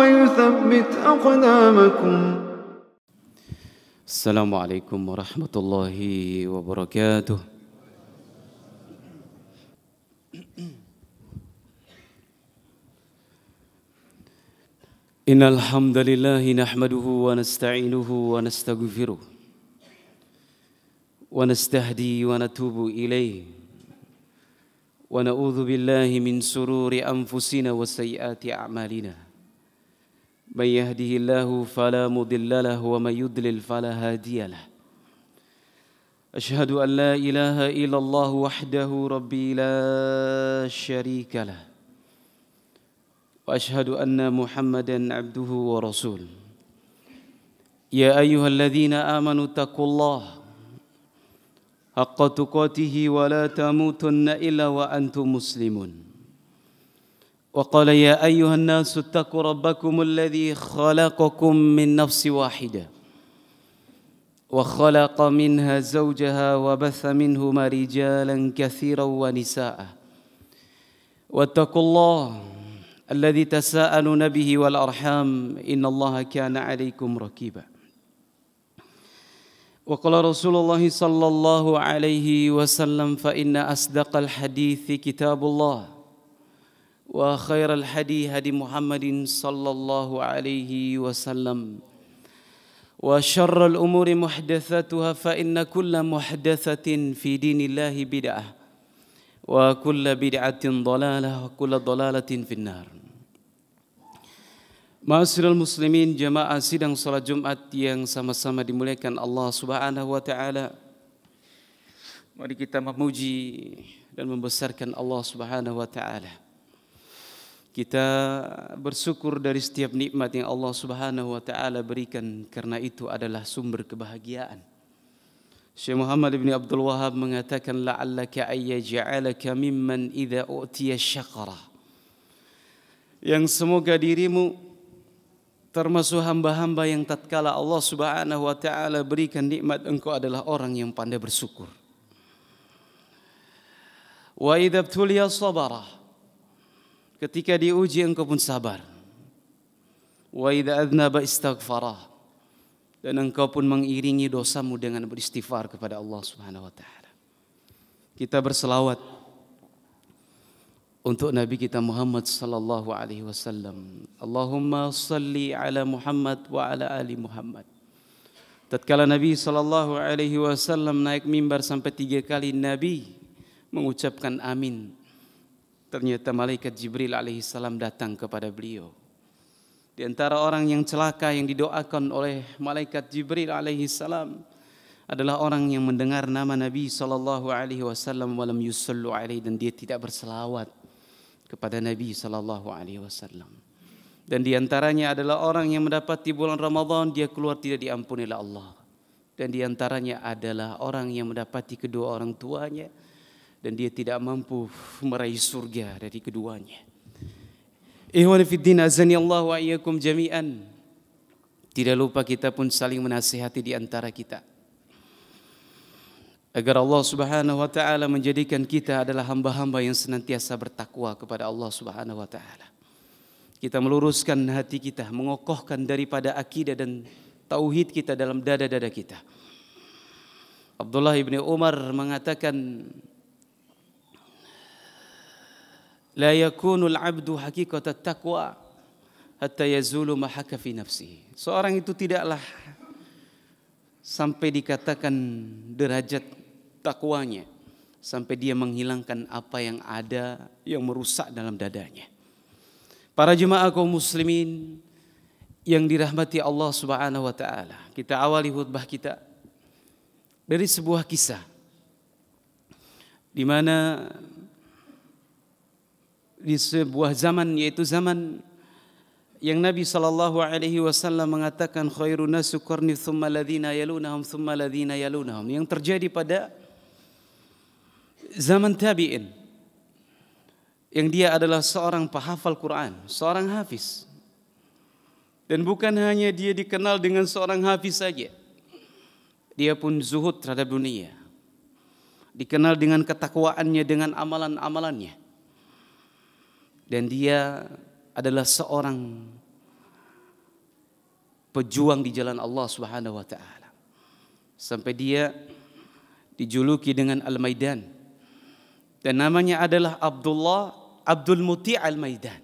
ويثبت أقدامكم السلام عليكم ورحمة الله وبركاته إن الحمد لله نحمده ونستعينه ونستغفره ونستهدي ونتوب إليه ونعوذ بالله من سرور أنفسنا وسيئات أعمالنا من يهده الله فلا مضل له ومن يضلل فلا هادي له اشهد ان لا اله الا الله وحده ربي لا شريك له واشهد ان محمدا عبده ورسوله يا ايها الذين امنوا اتقوا الله حق تقاته ولا تموتن الا وانتم مسلمون وقال يا ايها الناس اتقوا ربكم الذي خلقكم من نفس واحده وخلق منها زوجها وبث منهما رجالا كثيرا ونساء واتقوا الله الذي تساءلون به والارحام ان الله كان عليكم ركيبا وقال رسول الله صلى الله عليه وسلم فان اصدق الحديث كتاب الله وخير الهدي هدي محمد صلى الله عليه وسلم وشر الأمور محدثاتها فإن كل محدثة في دين الله بدعة وكل بدعة ضلالة وكل ضلالة في النار Ma'asyiral muslimin jemaah sidang salat Jumat yang sama-sama dimuliakan Allah Subhanahu wa taala. Mari kita memuji dan membesarkan Allah Subhanahu wa taala. Kita bersyukur dari setiap nikmat yang Allah Subhanahu wa taala berikan karena itu adalah sumber kebahagiaan. Syekh Muhammad bin Abdul Wahab mengatakan la'allaka ayyaj'alaka mimman idza utiya syaqara. Yang semoga dirimu termasuk hamba-hamba yang tatkala Allah Subhanahu wa taala berikan nikmat engkau adalah orang yang pandai bersyukur. Wa idza sabarah Ketika diuji engkau pun sabar. Wa idza adnaba istaghfarah. Dan engkau pun mengiringi dosamu dengan beristighfar kepada Allah Subhanahu wa taala. Kita berselawat untuk Nabi kita Muhammad sallallahu alaihi wasallam. Allahumma salli ala Muhammad wa ala ali Muhammad. Tatkala Nabi sallallahu alaihi wasallam naik mimbar sampai tiga kali Nabi mengucapkan amin Ternyata malaikat Jibril alaihi salam datang kepada beliau. Di antara orang yang celaka yang didoakan oleh malaikat Jibril alaihi salam adalah orang yang mendengar nama Nabi sallallahu alaihi wasallam walam yusallu alaihi dan dia tidak berselawat kepada Nabi sallallahu alaihi wasallam. Dan di antaranya adalah orang yang mendapat di bulan Ramadan dia keluar tidak diampuni oleh Allah. Dan di antaranya adalah orang yang mendapati kedua orang tuanya dan dia tidak mampu meraih surga dari keduanya. Ihwan fiddin azani Allah wa iyyakum jami'an. Tidak lupa kita pun saling menasihati di antara kita. Agar Allah Subhanahu wa taala menjadikan kita adalah hamba-hamba yang senantiasa bertakwa kepada Allah Subhanahu wa taala. Kita meluruskan hati kita, mengokohkan daripada akidah dan tauhid kita dalam dada-dada kita. Abdullah ibni Umar mengatakan la yakunul abdu haqiqatat taqwa hatta yazulu ma fi nafsihi. Seorang itu tidaklah sampai dikatakan derajat takwanya sampai dia menghilangkan apa yang ada yang merusak dalam dadanya. Para jemaah kaum muslimin yang dirahmati Allah Subhanahu wa taala. Kita awali khutbah kita dari sebuah kisah di mana di sebuah zaman yaitu zaman yang Nabi sallallahu alaihi wasallam mengatakan khairun nasu qarni thumma ladzina yalunahum thumma ladzina yalunahum yang terjadi pada zaman tabi'in yang dia adalah seorang pahafal Quran, seorang hafiz. Dan bukan hanya dia dikenal dengan seorang hafiz saja. Dia pun zuhud terhadap dunia. Dikenal dengan ketakwaannya, dengan amalan-amalannya. Dan dia adalah seorang pejuang di jalan Allah Subhanahu wa taala. Sampai dia dijuluki dengan Al-Maidan. Dan namanya adalah Abdullah Abdul Muti Al-Maidan.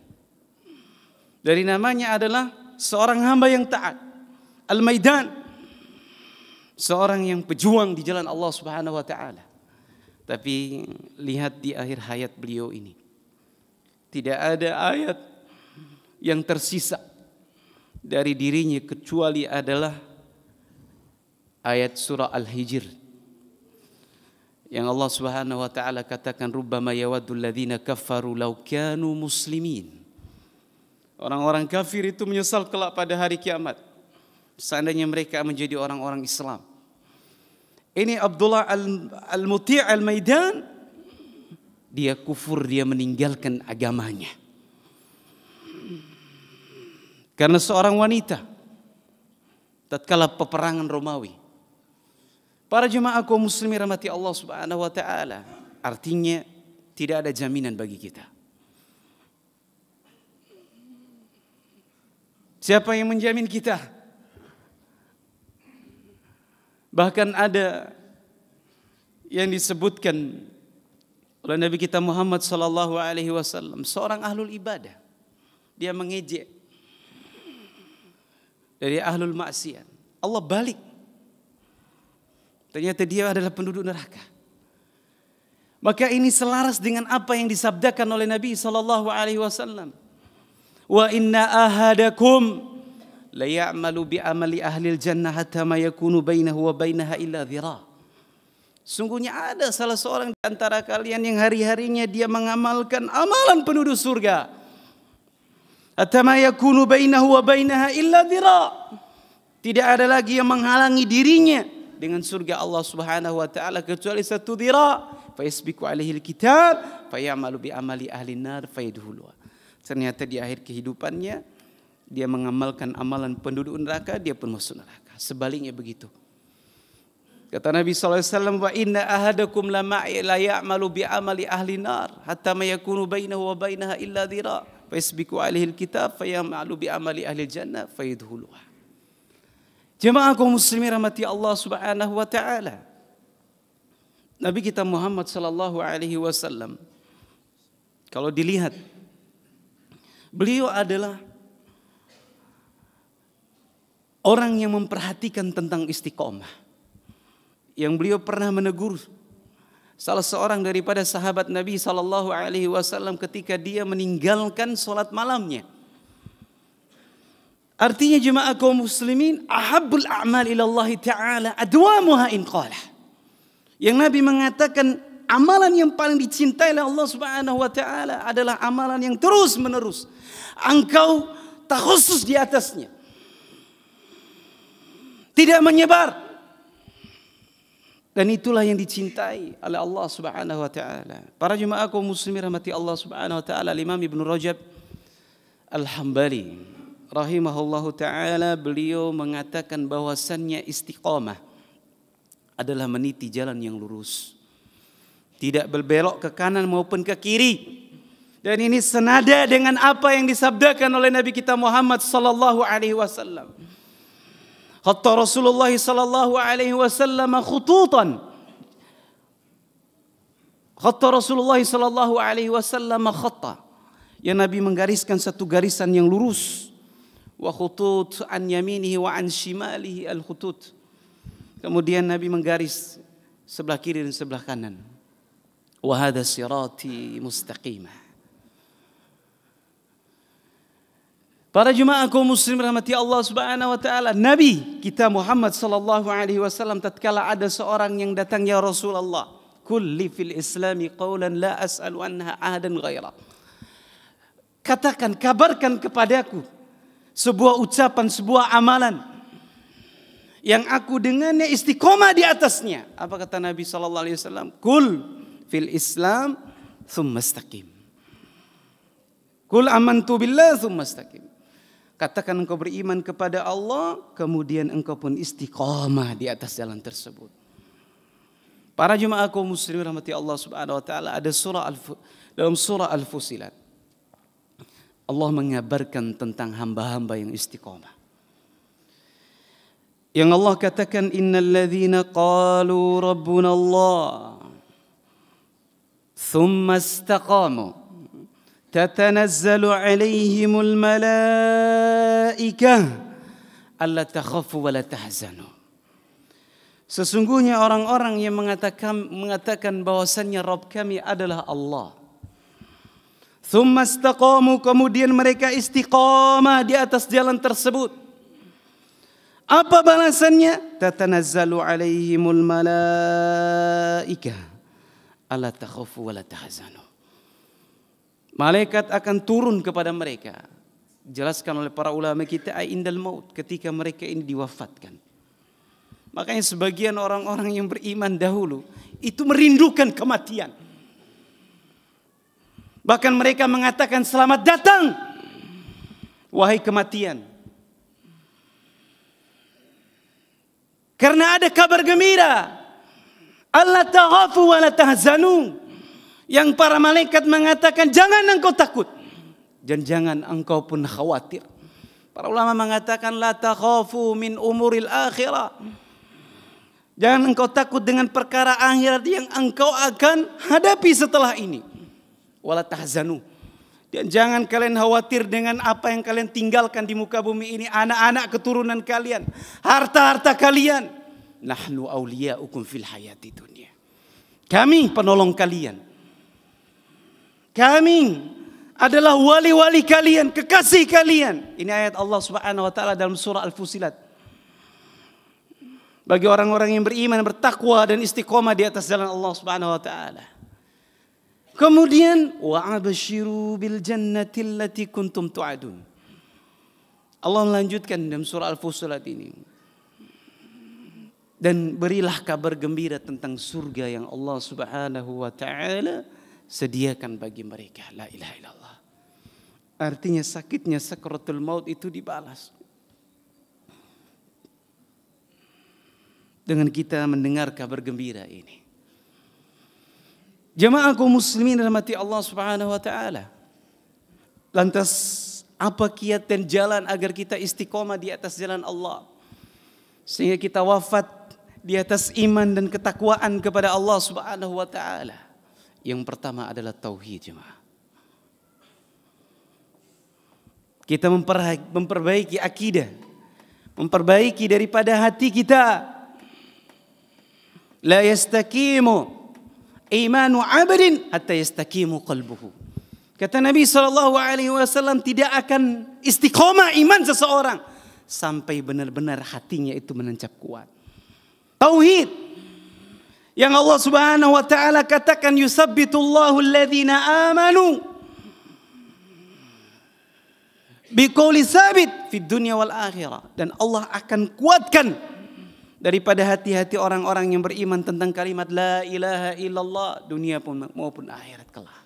Dari namanya adalah seorang hamba yang taat. Al-Maidan. Seorang yang pejuang di jalan Allah Subhanahu wa taala. Tapi lihat di akhir hayat beliau ini. Tidak ada ayat yang tersisa dari dirinya kecuali adalah ayat surah Al-Hijr yang Allah Subhanahu wa taala katakan rubbama yawaddul ladzina kafaru law kanu muslimin. Orang-orang kafir itu menyesal kelak pada hari kiamat seandainya mereka menjadi orang-orang Islam. Ini Abdullah Al-Muti' Al-Maidan dia kufur, dia meninggalkan agamanya. Karena seorang wanita, tatkala peperangan Romawi, para jemaah kaum muslimin rahmati Allah subhanahu wa ta'ala, artinya tidak ada jaminan bagi kita. Siapa yang menjamin kita? Bahkan ada yang disebutkan oleh Nabi kita Muhammad Sallallahu Alaihi Wasallam seorang ahlul ibadah dia mengejek dari ahlul maksiat Allah balik ternyata dia adalah penduduk neraka maka ini selaras dengan apa yang disabdakan oleh Nabi Sallallahu Alaihi Wasallam wa inna ahadakum la ya'malu bi amali ahli al jannah hatta ma yakunu bainahu wa bainaha illa dhira' Sungguhnya ada salah seorang di antara kalian yang hari-harinya dia mengamalkan amalan penduduk surga. Atama yakunu bainahu wa bainaha illa dhira. Tidak ada lagi yang menghalangi dirinya dengan surga Allah Subhanahu wa taala kecuali satu dira. Fa yasbiqu alaihi alkitab fa ya'malu bi amali ahli nar fa Ternyata di akhir kehidupannya dia mengamalkan amalan penduduk neraka dia pun masuk neraka. Sebaliknya begitu. Kata Nabi SAW, wa inna ahadakum lama'i la ya'malu bi amali ahli nar hatta mayakunu bainahu wa bainaha illa dhira fayasbiku alihil kitab fayamalu bi amali ahli jannah fayidhuluha. Jemaah kaum muslimin rahmati Allah Subhanahu wa taala. Nabi kita Muhammad sallallahu alaihi wasallam kalau dilihat beliau adalah orang yang memperhatikan tentang istiqomah yang beliau pernah menegur salah seorang daripada sahabat Nabi Shallallahu Alaihi Wasallam ketika dia meninggalkan sholat malamnya. Artinya jemaah kaum muslimin ahabul a'mal ilallah ta'ala adwamuha in qalah. Yang Nabi mengatakan amalan yang paling dicintai oleh Allah Subhanahu wa taala adalah amalan yang terus menerus engkau tak khusus di atasnya. Tidak menyebar, dan itulah yang dicintai oleh Allah Subhanahu wa taala. Para jemaah kaum muslimin rahmati Allah Subhanahu wa taala, Imam Ibnu Rajab Al-Hambali rahimahullahu taala beliau mengatakan bahwasannya istiqamah adalah meniti jalan yang lurus. Tidak berbelok ke kanan maupun ke kiri. Dan ini senada dengan apa yang disabdakan oleh Nabi kita Muhammad sallallahu alaihi wasallam Hatta Rasulullah sallallahu alaihi wasallam khututan. Hatta Rasulullah sallallahu alaihi wasallam khatta. Ya Nabi menggariskan satu garisan yang lurus. Wa khutut an yaminihi wa an shimalihi al Kemudian Nabi menggaris sebelah kiri dan sebelah kanan. Wa hadha sirati mustaqimah. Para jemaah kaum muslim rahmati Allah Subhanahu wa taala, Nabi kita Muhammad sallallahu alaihi wasallam tatkala ada seorang yang datang ya Rasulullah, kulli fil islami qawlan la as'alu anha ahadan ghaira. Katakan, kabarkan kepadaku sebuah ucapan, sebuah amalan yang aku dengannya istiqomah di atasnya. Apa kata Nabi sallallahu alaihi wasallam? Kul fil Islam thumma istaqim. Kul amantu billah thumma istaqim. Katakan engkau beriman kepada Allah, kemudian engkau pun istiqomah di atas jalan tersebut. Para jemaahku, kaum muslimin rahmati Allah Subhanahu wa taala ada surah al dalam surah Al-Fusilat. Allah mengabarkan tentang hamba-hamba yang istiqomah. Yang Allah katakan innal ladzina qalu rabbuna Allah thumma istaqamu تتنزل عليهم الملائكة ألا تخافوا ولا تحزنوا Sesungguhnya orang-orang yang mengatakan mengatakan bahwasannya Rob kami adalah Allah. thumastaqamu kemudian mereka istiqamah di atas jalan tersebut. Apa balasannya? Tatanazzalu alaihimul malaika alla takhafu wa la tahzanu. Malaikat akan turun kepada mereka. Jelaskan oleh para ulama kita indal maut ketika mereka ini diwafatkan. Makanya sebagian orang-orang yang beriman dahulu itu merindukan kematian. Bahkan mereka mengatakan selamat datang wahai kematian. Karena ada kabar gembira. Allah taghafu wa la tahzanu yang para malaikat mengatakan jangan engkau takut dan jangan engkau pun khawatir. Para ulama mengatakan la takhafu min umuril akhirah. Jangan engkau takut dengan perkara akhirat yang engkau akan hadapi setelah ini. Wala tahzanu. Dan jangan kalian khawatir dengan apa yang kalian tinggalkan di muka bumi ini. Anak-anak keturunan kalian. Harta-harta kalian. Nahnu awliya'ukum fil hayati dunia. Kami penolong kalian kami adalah wali-wali kalian, kekasih kalian. Ini ayat Allah Subhanahu wa taala dalam surah Al-Fusilat. Bagi orang-orang yang beriman, bertakwa dan istiqomah di atas jalan Allah Subhanahu wa taala. Kemudian wa abshiru bil jannati allati kuntum tu'adun. Allah melanjutkan dalam surah Al-Fusilat ini. Dan berilah kabar gembira tentang surga yang Allah Subhanahu wa taala sediakan bagi mereka. La ilaha illallah. Artinya sakitnya sakaratul maut itu dibalas. Dengan kita mendengar kabar gembira ini. Jemaahku muslimin rahmati Allah subhanahu wa ta'ala. Lantas apa kiat dan jalan agar kita istiqomah di atas jalan Allah. Sehingga kita wafat di atas iman dan ketakwaan kepada Allah subhanahu wa ta'ala. Yang pertama adalah tauhid jemaah. Kita memperbaiki akidah. Memperbaiki daripada hati kita. La yastakimu imanu abadin hatta yastakimu qalbuhu. Kata Nabi saw Alaihi Wasallam tidak akan istiqomah iman seseorang sampai benar-benar hatinya itu menancap kuat. Tauhid yang Allah Subhanahu wa taala katakan yusabbitullahu alladhina amanu biqauli sabit fid dunya wal akhirah dan Allah akan kuatkan daripada hati-hati orang-orang yang beriman tentang kalimat la ilaha illallah dunia pun maupun akhirat kelak.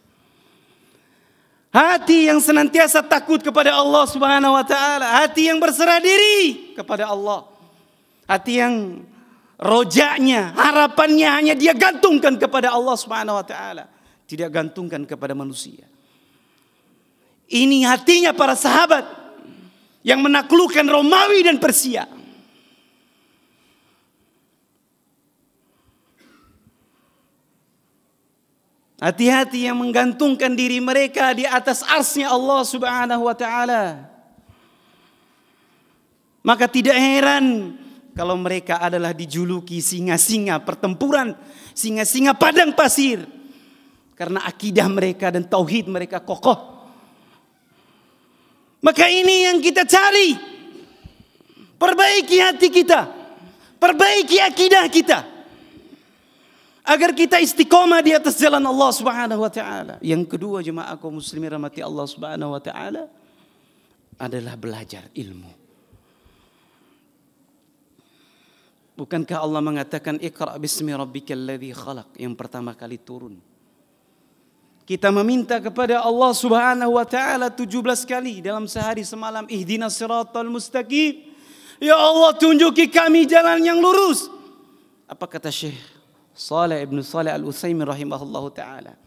Hati yang senantiasa takut kepada Allah Subhanahu wa taala, hati yang berserah diri kepada Allah. Hati yang rojaknya, harapannya hanya dia gantungkan kepada Allah Subhanahu wa taala, tidak gantungkan kepada manusia. Ini hatinya para sahabat yang menaklukkan Romawi dan Persia. Hati-hati yang menggantungkan diri mereka di atas arsnya Allah subhanahu wa ta'ala. Maka tidak heran kalau mereka adalah dijuluki singa-singa pertempuran, singa-singa padang pasir. Karena akidah mereka dan tauhid mereka kokoh. Maka ini yang kita cari. Perbaiki hati kita. Perbaiki akidah kita. Agar kita istiqomah di atas jalan Allah subhanahu wa ta'ala. Yang kedua jemaah kaum muslimin rahmati Allah subhanahu wa ta'ala. Adalah belajar ilmu. Bukankah Allah mengatakan Iqra bismi rabbikal ladzi khalaq yang pertama kali turun. Kita meminta kepada Allah Subhanahu wa taala 17 kali dalam sehari semalam ihdinas siratal mustaqim. Ya Allah tunjuki kami jalan yang lurus. Apa kata Syekh Saleh Ibn Saleh Al-Utsaimin rahimahullahu taala?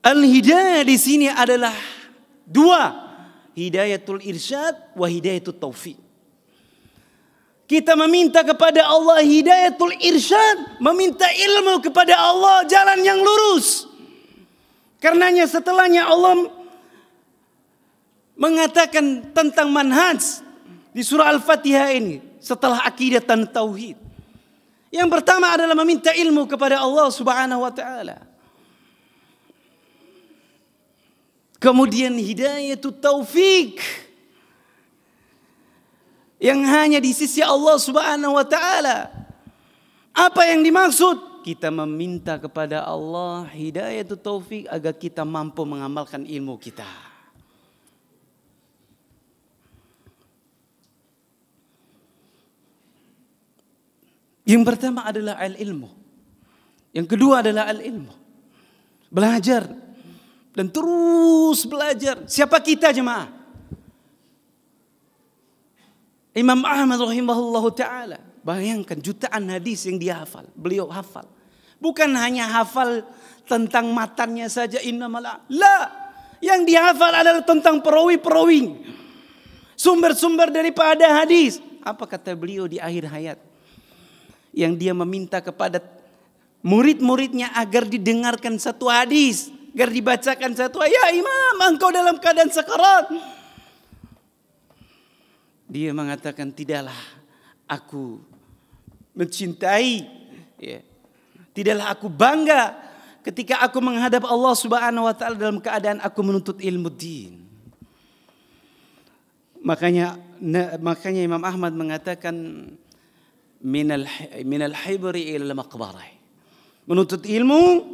Al-hidayah di sini adalah dua, hidayatul irsyad wa hidayatul taufiq. Kita meminta kepada Allah hidayatul irsyad, meminta ilmu kepada Allah jalan yang lurus. Karenanya setelahnya Allah mengatakan tentang manhaj di surah Al-Fatihah ini setelah akidah dan tauhid. Yang pertama adalah meminta ilmu kepada Allah Subhanahu wa taala. Kemudian hidayah itu taufik yang hanya di sisi Allah Subhanahu wa taala. Apa yang dimaksud? Kita meminta kepada Allah hidayah itu taufik agar kita mampu mengamalkan ilmu kita. Yang pertama adalah al-ilmu. Yang kedua adalah al-ilmu. Belajar dan terus belajar. Siapa kita jemaah? Imam Ahmad rahimahullahu taala. Bayangkan jutaan hadis yang dia hafal, beliau hafal. Bukan hanya hafal tentang matanya saja innamal la. Yang dihafal adalah tentang perawi perawi Sumber-sumber daripada hadis. Apa kata beliau di akhir hayat? Yang dia meminta kepada murid-muridnya agar didengarkan satu hadis. Agar dibacakan satu ayat. Ya imam engkau dalam keadaan sekarat dia mengatakan tidaklah aku mencintai, ya. tidaklah aku bangga ketika aku menghadap Allah Subhanahu wa taala dalam keadaan aku menuntut ilmu din. Makanya makanya Imam Ahmad mengatakan minal minal hibri ila maqbarah. Menuntut ilmu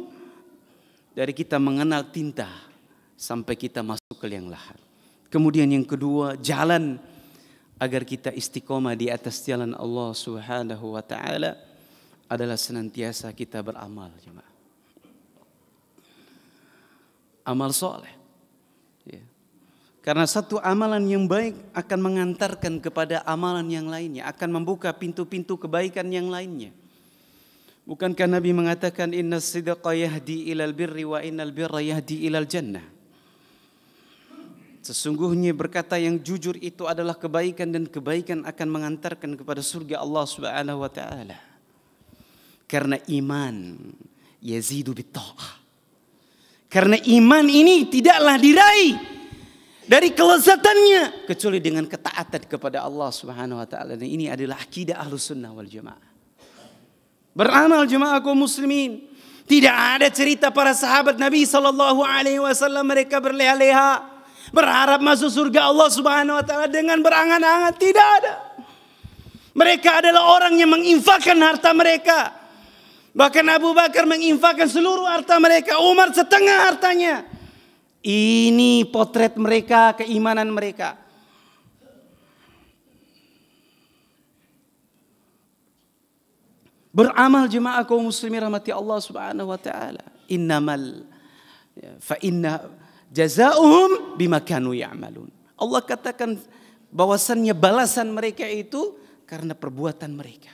dari kita mengenal tinta sampai kita masuk ke liang lahat. Kemudian yang kedua, jalan agar kita istiqomah di atas jalan Allah Subhanahu wa taala adalah senantiasa kita beramal, jemaah. Amal soleh. Ya. Karena satu amalan yang baik akan mengantarkan kepada amalan yang lainnya, akan membuka pintu-pintu kebaikan yang lainnya. Bukankah Nabi mengatakan inna sidqa yahdi ilal birri wa innal birra yahdi ilal jannah? Sesungguhnya berkata yang jujur itu adalah kebaikan dan kebaikan akan mengantarkan kepada surga Allah Subhanahu wa taala. Karena iman yazidu bitta'ah. Karena iman ini tidaklah diraih dari kelezatannya kecuali dengan ketaatan kepada Allah Subhanahu wa taala. Dan ini adalah akidah Ahlus wal Jamaah. Beramal jemaah kaum muslimin. Tidak ada cerita para sahabat Nabi sallallahu alaihi wasallam mereka berleha-leha berharap masuk surga Allah Subhanahu wa taala dengan berangan-angan tidak ada. Mereka adalah orang yang menginfakkan harta mereka. Bahkan Abu Bakar menginfakkan seluruh harta mereka, Umar setengah hartanya. Ini potret mereka, keimanan mereka. Beramal jemaah kaum muslimin rahmati Allah Subhanahu wa taala. Innamal ya, fa inna Jazaohum bimakanu ya'malun. Allah katakan bahwasannya balasan mereka itu karena perbuatan mereka.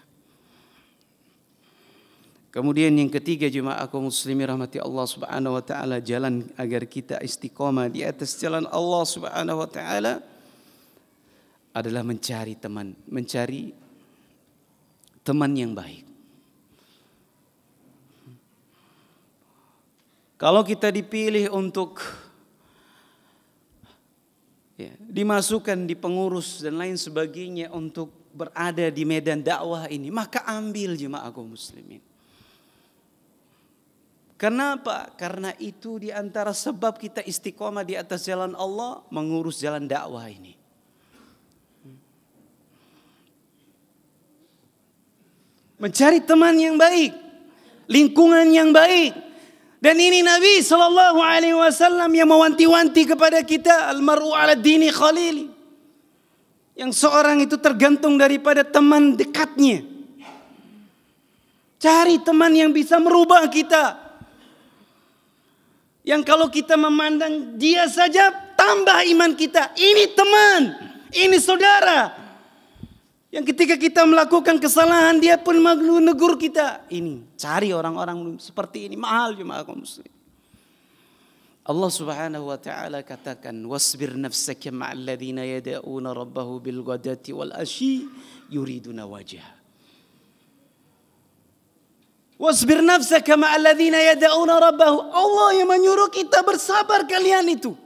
Kemudian yang ketiga jemaah kaum muslimin rahmati Allah Subhanahu wa taala jalan agar kita istiqomah di atas jalan Allah Subhanahu wa taala adalah mencari teman, mencari teman yang baik. Kalau kita dipilih untuk ya, dimasukkan di pengurus dan lain sebagainya untuk berada di medan dakwah ini, maka ambil jemaah agung muslimin. Kenapa? Karena itu di antara sebab kita istiqomah di atas jalan Allah mengurus jalan dakwah ini. Mencari teman yang baik, lingkungan yang baik, dan ini Nabi Shallallahu Alaihi Wasallam yang mewanti-wanti kepada kita almaru ala dini khalili. Yang seorang itu tergantung daripada teman dekatnya. Cari teman yang bisa merubah kita. Yang kalau kita memandang dia saja tambah iman kita. Ini teman, ini saudara, yang ketika kita melakukan kesalahan dia pun maglu negur kita. Ini cari orang-orang seperti ini mahal jemaah kaum muslim. Allah Subhanahu wa taala katakan wasbir nafsaka ma'al ladzina yad'una rabbahu bil ghadati wal ashi yuriduna wajah. Wasbir nafsaka ma'al ladzina yad'una rabbahu. Allah yang menyuruh kita bersabar kalian itu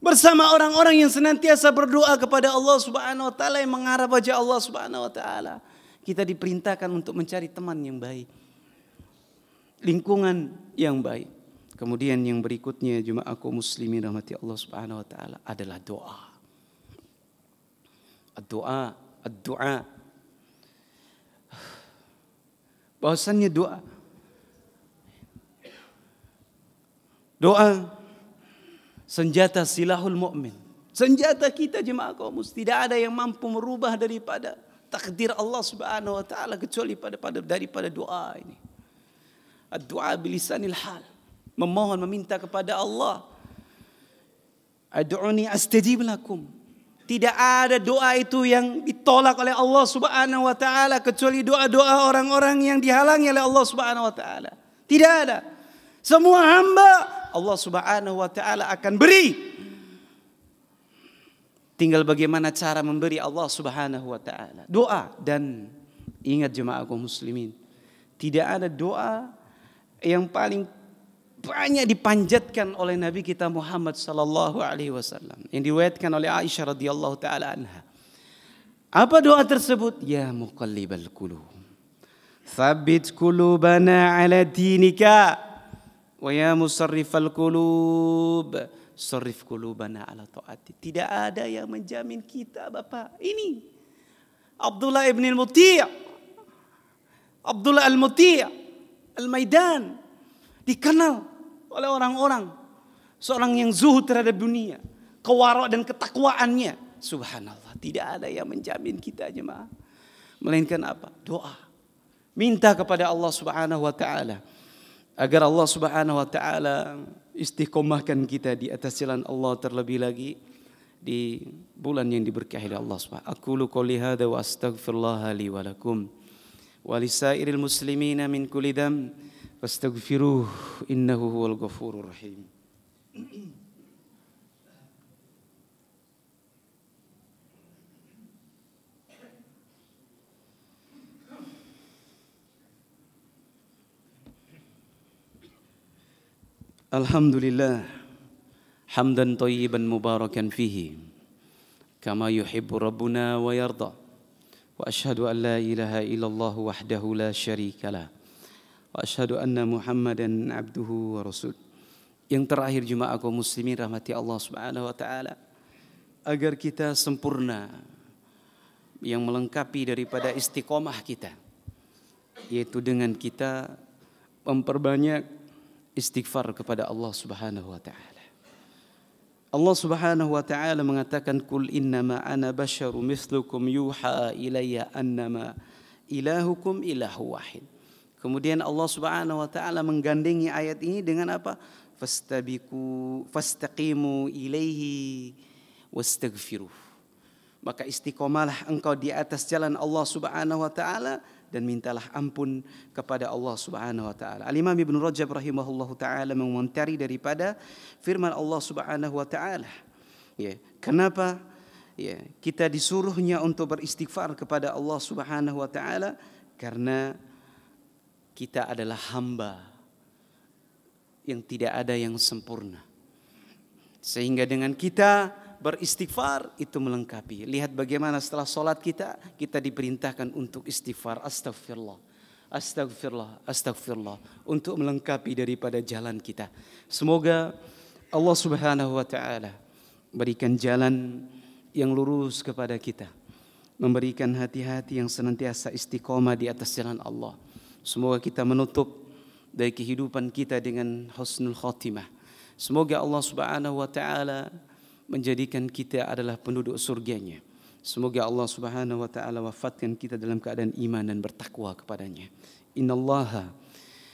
bersama orang-orang yang senantiasa berdoa kepada Allah Subhanahu wa taala yang mengharap wajah Allah Subhanahu wa taala. Kita diperintahkan untuk mencari teman yang baik. Lingkungan yang baik. Kemudian yang berikutnya jemaahku muslimin rahmati Allah Subhanahu wa taala adalah doa. Doa, doa. Bahwasannya doa. Doa senjata silahul mu'min, Senjata kita jemaah kaum muslimin tidak ada yang mampu merubah daripada takdir Allah Subhanahu wa taala kecuali pada, pada daripada doa ini. Doa bilisanil hal, memohon meminta kepada Allah. Ad'uni astajib lakum. Tidak ada doa itu yang ditolak oleh Allah Subhanahu wa taala kecuali doa-doa orang-orang yang dihalangi oleh Allah Subhanahu wa taala. Tidak ada. Semua hamba Allah Subhanahu wa taala akan beri. Tinggal bagaimana cara memberi Allah Subhanahu wa taala. Doa dan ingat jemaah kaum muslimin, tidak ada doa yang paling banyak dipanjatkan oleh Nabi kita Muhammad sallallahu alaihi wasallam yang diwayatkan oleh Aisyah radhiyallahu taala anha. Apa doa tersebut? Ya muqallibal qulub. Thabbit qulubana ala dinika ya musarrifal qulub, sarrif qulubana ala taati. Tidak ada yang menjamin kita Bapak. Ini Abdullah ibn al-Muti' Abdullah al-Muti' al-Maidan dikenal oleh orang-orang seorang yang zuhud terhadap dunia, kewarok dan ketakwaannya. Subhanallah, tidak ada yang menjamin kita jemaah. Melainkan apa? Doa. Minta kepada Allah Subhanahu wa taala. agar Allah Subhanahu wa taala istiqomahkan kita di atas jalan Allah terlebih lagi di bulan yang diberkahi oleh Allah Subhanahu wa taala. Aku qouli hadza wa astaghfirullah li wa lakum wa lisairil muslimina min kulli dam fastaghfiruhu innahu huwal ghafurur rahim. Alhamdulillah hamdan tayyiban mubarakan fihi kama yuhibbu rabbuna wa yarda wa ashhadu an la ilaha illallah wahdahu la syarika lah wa ashhadu anna muhammadan abduhu wa rasul yang terakhir jemaahku muslimin rahmati Allah Subhanahu wa taala agar kita sempurna yang melengkapi daripada istiqomah kita yaitu dengan kita memperbanyak istighfar kepada Allah Subhanahu wa taala. Allah Subhanahu wa taala mengatakan kul innama ana basyarum mislukum yuha ilayya annama ilahukum ilahu wahid. Kemudian Allah Subhanahu wa taala menggandengi ayat ini dengan apa? Fastabiqu fastaqimu ilaihi wastaghfiruh. Maka istiqomalah engkau di atas jalan Allah Subhanahu wa taala dan mintalah ampun kepada Allah Subhanahu wa taala. Al-Imam Ibnu Rajab rahimahullahu taala mengomentari daripada firman Allah Subhanahu wa taala. Ya, kenapa ya kita disuruhnya untuk beristighfar kepada Allah Subhanahu wa taala? Karena kita adalah hamba yang tidak ada yang sempurna. Sehingga dengan kita beristighfar itu melengkapi. Lihat bagaimana setelah sholat kita, kita diperintahkan untuk istighfar. Astagfirullah. Astagfirullah, astagfirullah. Untuk melengkapi daripada jalan kita. Semoga Allah subhanahu wa ta'ala berikan jalan yang lurus kepada kita. Memberikan hati-hati yang senantiasa istiqomah di atas jalan Allah. Semoga kita menutup dari kehidupan kita dengan husnul khatimah Semoga Allah subhanahu wa ta'ala menjadikan kita adalah penduduk surganya. Semoga Allah Subhanahu wa taala wafatkan kita dalam keadaan iman dan bertakwa kepadanya. Innallaha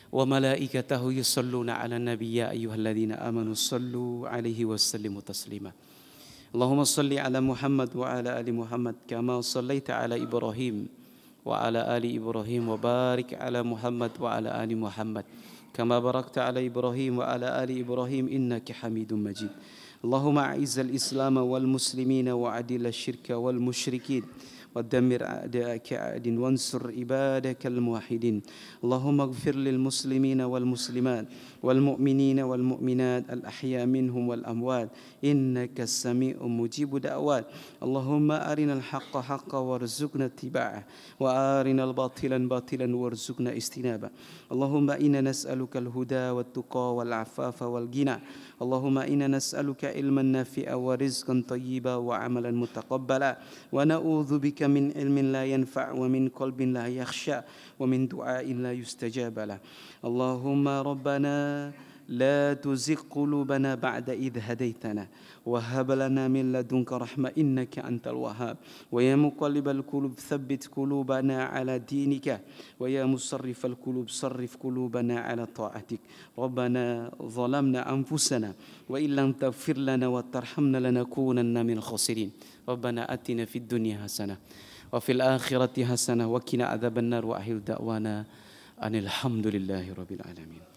wa malaikatahu yusalluna 'alan nabiyyi ya ayyuhalladzina amanu sallu 'alaihi wa sallimu taslima. Allahumma salli 'ala Muhammad wa 'ala ali Muhammad kama sallaita 'ala Ibrahim wa 'ala ali Ibrahim wa barik 'ala Muhammad wa 'ala ali Muhammad kama barakta 'ala Ibrahim wa 'ala ali Ibrahim innaka Hamidum Majid. اللهم أعز الإسلام والمسلمين وعدل الشرك والمشركين ودمر أعداءك عاد وانصر عبادك الموحدين اللهم اغفر للمسلمين والمسلمات والمؤمنين والمؤمنات الأحياء منهم والأموات إنك السميع مجيب دعوات اللهم أرنا الحق حقا وارزقنا اتباعه وأرنا الباطلا باطلا وارزقنا اجتنابه اللهم إنا نسألك الهدى والتقى والعفاف والغنى اللهم إنا نسألك علما نافعا ورزقا طيبا وعملا متقبلا ونعوذ بك من علم لا ينفع ومن قلب لا يخشى ومن دعاء لا يستجاب له اللهم ربنا لا تزغ قلوبنا بعد إذ هديتنا وهب لنا من لدنك رحمة إنك أنت الوهاب ويا مقلب القلوب ثبت قلوبنا على دينك ويا مصرف القلوب صرف قلوبنا على طاعتك ربنا ظلمنا أنفسنا وإن لم تغفر لنا وترحمنا لنكونن من الخاسرين ربنا آتنا في الدنيا حسنة وفي الآخرة حسنة وكنا عذاب النار وأهل دعوانا أن الحمد لله رب العالمين